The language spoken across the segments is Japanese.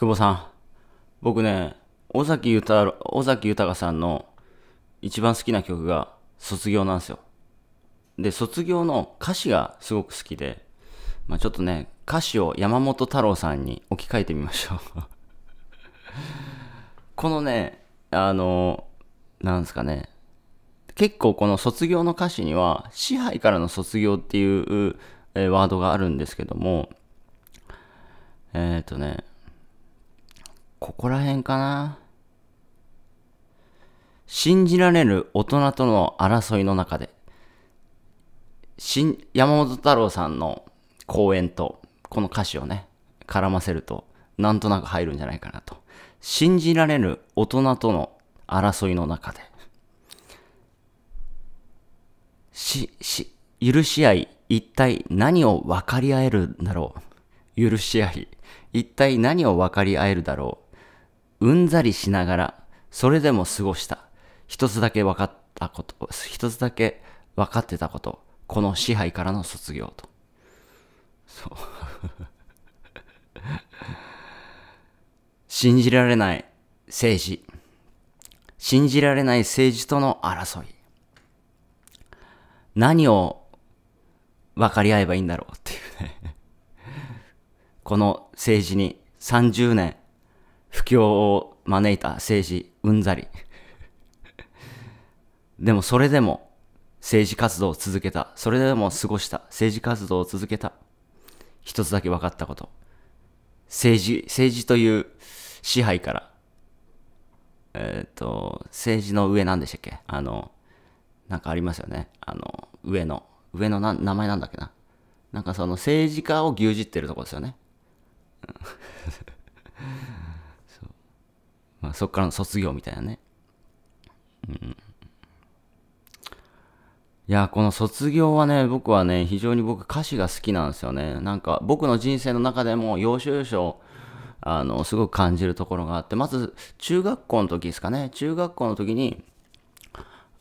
久保さん、僕ね、尾崎豊、尾崎豊さんの一番好きな曲が卒業なんですよ。で、卒業の歌詞がすごく好きで、まあ、ちょっとね、歌詞を山本太郎さんに置き換えてみましょう このね、あの、なんですかね、結構この卒業の歌詞には、支配からの卒業っていう、えワードがあるんですけども、えっ、ー、とね、ここら辺かな信じられる大人との争いの中で、新、山本太郎さんの講演と、この歌詞をね、絡ませると、なんとなく入るんじゃないかなと。信じられる大人との争いの中で、し、し、許し合い、一体何を分かり合えるんだろう。許し合い、一体何を分かり合えるだろう。うんざりしながら、それでも過ごした。一つだけ分かったこと、一つだけ分かってたこと、この支配からの卒業と。そう信じられない政治。信じられない政治との争い。何を分かり合えばいいんだろうっていうねこの政治に30年不況を招いた政治、うんざり。でもそれでも政治活動を続けた。それでも過ごした。政治活動を続けた。一つだけ分かったこと。政治、政治という支配から、えっ、ー、と、政治の上なんでしたっけあの、なんかありますよね。あの、上の、上のな名前なんだっけな。なんかその政治家を牛耳ってるとこですよね。うんそっからの卒業みたいなね。うん。いや、この卒業はね、僕はね、非常に僕歌詞が好きなんですよね。なんか僕の人生の中でも要所要所、あの、すごく感じるところがあって、まず中学校の時ですかね。中学校の時に、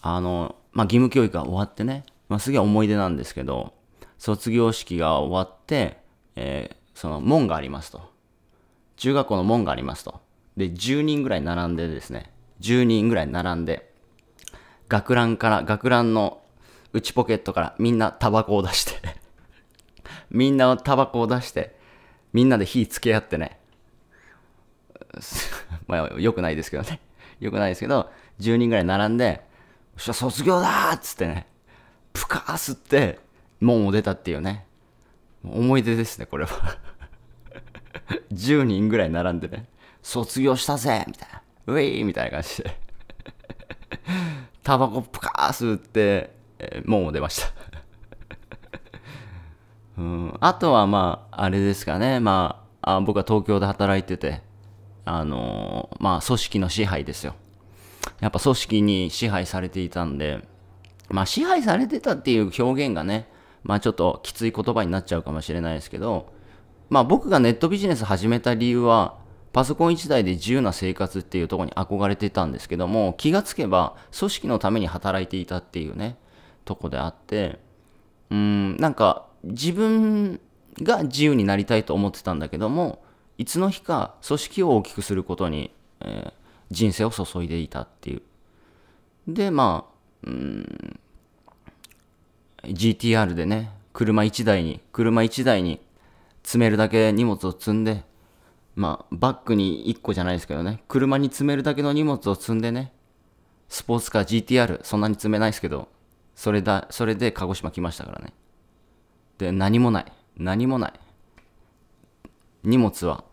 あの、まあ、義務教育が終わってね、まあ、すげえ思い出なんですけど、卒業式が終わって、えー、その門がありますと。中学校の門がありますと。で、10人ぐらい並んでですね、10人ぐらい並んで、学ランから、学ランの内ポケットからみんなタバコを出して みんなタバコを出して、みんなで火つけ合ってね、まあ、よくないですけどね。よくないですけど、10人ぐらい並んで、そしたら卒業だっつってね、ぷかーすって、門を出たっていうね、思い出ですね、これは10 人ぐらい並んでね。卒業したぜみたいな。ウェイみたいな感じで。タバコプカー吸って、えー、門を出ました うん、あとはまあ、あれですかね。まあ、あ僕は東京で働いてて、あのー、まあ、組織の支配ですよ。やっぱ組織に支配されていたんで、まあ、支配されてたっていう表現がね、まあ、ちょっときつい言葉になっちゃうかもしれないですけど、まあ、僕がネットビジネス始めた理由は、パソコン一台で自由な生活っていうところに憧れてたんですけども、気がつけば組織のために働いていたっていうね、とこであって、うん、なんか自分が自由になりたいと思ってたんだけども、いつの日か組織を大きくすることに、えー、人生を注いでいたっていう。で、まあ、うん、GTR でね、車一台に、車一台に詰めるだけ荷物を積んで、まあ、バッグに1個じゃないですけどね、車に積めるだけの荷物を積んでね、スポーツカー GTR、そんなに積めないですけど、それだ、それで鹿児島来ましたからね。で、何もない。何もない。荷物は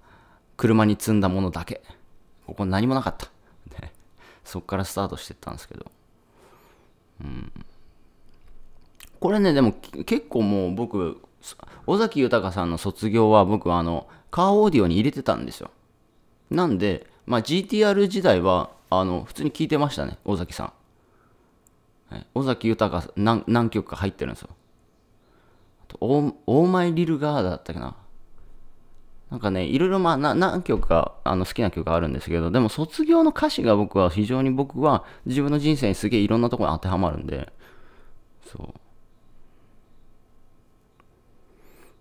車に積んだものだけ。ここ何もなかった。そっからスタートしてったんですけど。うん。これね、でも結構もう僕、尾崎豊さんの卒業は僕はあの、カーオーディオに入れてたんですよ。なんで、まあ、GTR 時代は、あの、普通に聞いてましたね、尾崎さん。はい、尾崎豊さ何何曲か入ってるんですよ。あと、オーマイ・リル・ガーだったっけな。なんかね、いろいろまあな何曲かあの好きな曲があるんですけど、でも卒業の歌詞が僕は非常に僕は自分の人生にすげえいろんなところに当てはまるんで、そう。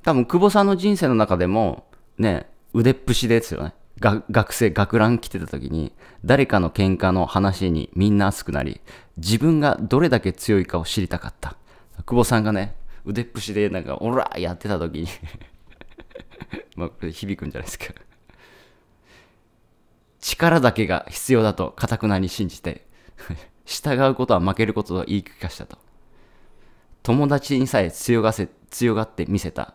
多分、久保さんの人生の中でも、ね、腕っぷしですよね。学生、学ラン来てた時に、誰かの喧嘩の話にみんな熱くなり、自分がどれだけ強いかを知りたかった。久保さんがね、腕っぷしでなんか、オラやってた時に まあ、これ響くんじゃないですか力だけが必要だと、かたくなに信じて従うことは負けることと言い聞かせたと。友達にさえ強がせ、強がって見せた。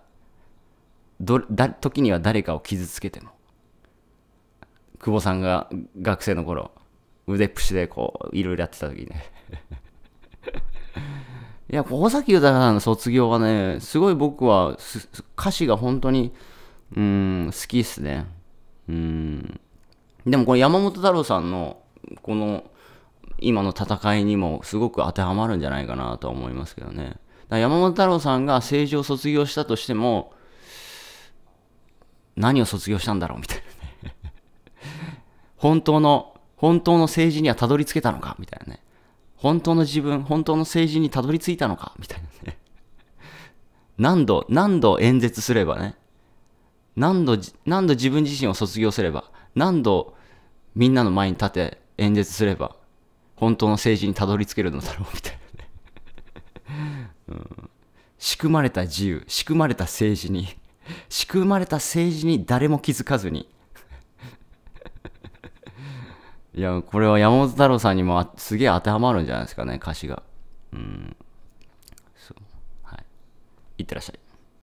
どだ時には誰かを傷つけても久保さんが学生の頃腕っぷしでこういろいろやってた時ね いや小崎豊さんの卒業はねすごい僕は歌詞が本当にうん好きっすねうんでもこの山本太郎さんのこの今の戦いにもすごく当てはまるんじゃないかなとは思いますけどね。山本太郎さんが政治を卒業したとしても、何を卒業したんだろうみたいなね 本当の、本当の政治にはたどり着けたのかみたいなね。本当の自分、本当の政治にたどり着いたのかみたいなね。何度、何度演説すればね。何度、何度自分自身を卒業すれば。何度みんなの前に立て演説すれば。本当の政治にたどり着けるのだろうみたいなね。うん、仕組まれた自由、仕組まれた政治に仕組まれた政治に誰も気づかずにいや、これは山本太郎さんにもすげえ当てはまるんじゃないですかね、歌詞が。うん。そう。はい。いってらっしゃい。